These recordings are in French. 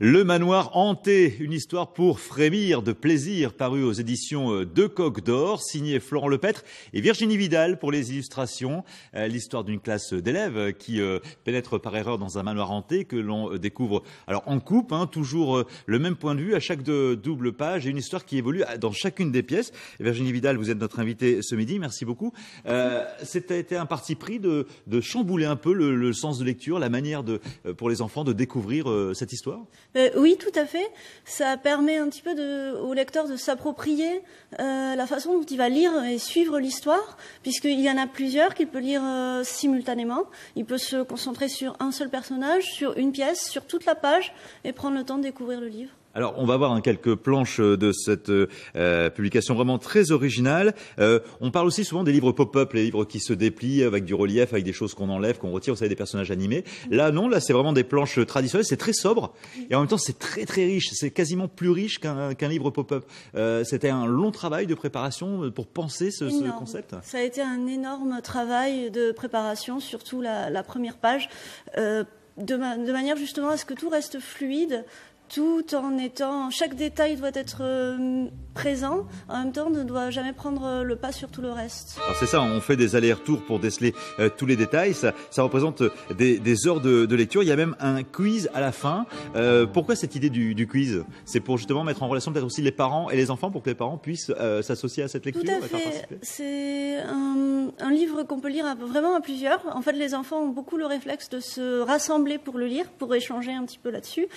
Le manoir hanté, une histoire pour frémir de plaisir, paru aux éditions euh, De Coques d'Or, signé Florent Lepêtre et Virginie Vidal pour les illustrations. Euh, l'histoire d'une classe d'élèves qui euh, pénètre par erreur dans un manoir hanté que l'on découvre alors en coupe, hein, toujours le même point de vue à chaque double page et une histoire qui évolue dans chacune des pièces. Virginie Vidal, vous êtes notre invitée ce midi, merci beaucoup. C'était un parti pris de, chambouler un peu le, sens de lecture, la manière pour les enfants de découvrir cette histoire. Euh, oui, tout à fait. Ça permet un petit peu de, au lecteur de s'approprier euh, la façon dont il va lire et suivre l'histoire, puisqu'il y en a plusieurs qu'il peut lire euh, simultanément. Il peut se concentrer sur un seul personnage, sur une pièce, sur toute la page, et prendre le temps de découvrir le livre. Alors, on va voir hein, quelques planches euh, de cette euh, euh, publication vraiment très originale. on parle aussi souvent des livres pop-up, les livres qui se déplient avec du relief, avec des choses qu'on enlève, qu'on retire, vous savez, des personnages animés. Là, non, là, c'est vraiment des planches traditionnelles, c'est très sobre, et en même temps, c'est très très riche, c'est quasiment plus riche qu'un livre pop-up. C'était un long travail de préparation pour penser ce, ce, concept Ça a été un énorme travail de préparation, surtout la, première page. de, manière justement à ce que tout reste fluide, tout en étant. Chaque détail doit être euh, présent, en même temps ne doit jamais prendre euh, le pas sur tout le reste. c'est ça, on fait des allers-retours pour déceler euh, tous les détails. Ça, représente des, heures de, lecture. Il y a même un quiz à la fin. pourquoi cette idée du, quiz C'est pour justement mettre en relation peut-être aussi les parents et les enfants pour que les parents puissent s'associer à cette lecture. Tout à fait. C'est un, livre qu'on peut lire vraiment à plusieurs. En fait, les enfants ont beaucoup le réflexe de se rassembler pour le lire, pour échanger un petit peu là-dessus.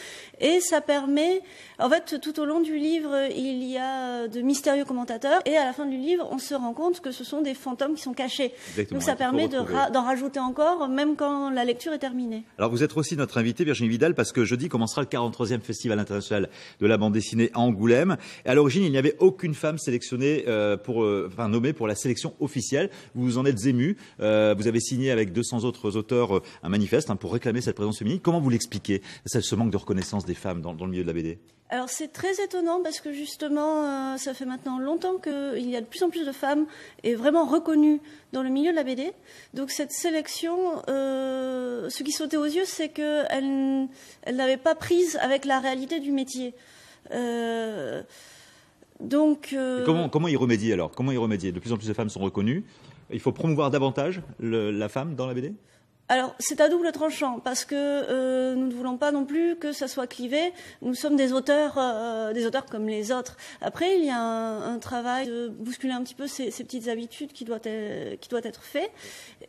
Et ça permet, en fait, tout au long du livre, il y a euh, de mystérieux commentateurs, et à la fin du livre, on se rend compte que ce sont des fantômes qui sont cachés. Donc ça permet d'en rajouter encore, même quand la lecture est terminée. Alors vous êtes aussi notre invitée, Virginie Vidal, parce que jeudi commencera le 43e Festival international de la bande dessinée à Angoulême. Et à l'origine, il n'y avait aucune femme sélectionnée euh, pour, euh, enfin nommée pour la sélection officielle. Vous en êtes ému. vous avez signé avec 200 autres auteurs un manifeste hein, pour réclamer cette présence féminine. Comment vous l'expliquez, ce manque de reconnaissance des femmes dans, le milieu de la BD alors c'est très étonnant parce que justement, euh, ça fait maintenant longtemps qu'il y a de plus en plus de femmes et vraiment reconnues dans le milieu de la BD. Donc cette sélection, euh, ce qui sautait aux yeux, c'est qu'elle elle, n'avait pas prise avec la réalité du métier. Euh, donc comment, y remédier alors Comment y remédier De plus en plus de femmes sont reconnues. Il faut promouvoir davantage la femme dans la BD alors c'est à double tranchant parce que euh, nous ne voulons pas non plus que ça soit clivé. Nous sommes des auteurs, euh, des auteurs comme les autres. Après il y a un, travail de bousculer un petit peu ces, petites habitudes qui doit être, qui être fait.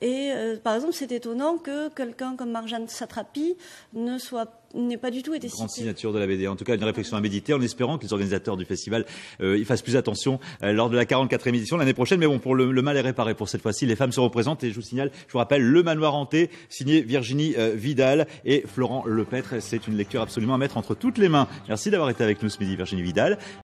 Et euh, par exemple c'est étonnant que quelqu'un comme Marjane Satrapi ne soit pas n'est pas du tout été signé. signature de la BD. En tout cas, une réflexion à méditer en espérant que les organisateurs du festival euh, y fassent plus attention euh, lors de la 44e édition l'année prochaine. Mais bon, pour le, mal est réparé pour cette fois-ci. Les femmes se représentent et je vous signale, je vous rappelle, Le Manoir Hanté, signé Virginie euh, Vidal et Florent Lepêtre. C'est une lecture absolument à mettre entre toutes les mains. Merci d'avoir été avec nous ce midi, Virginie Vidal.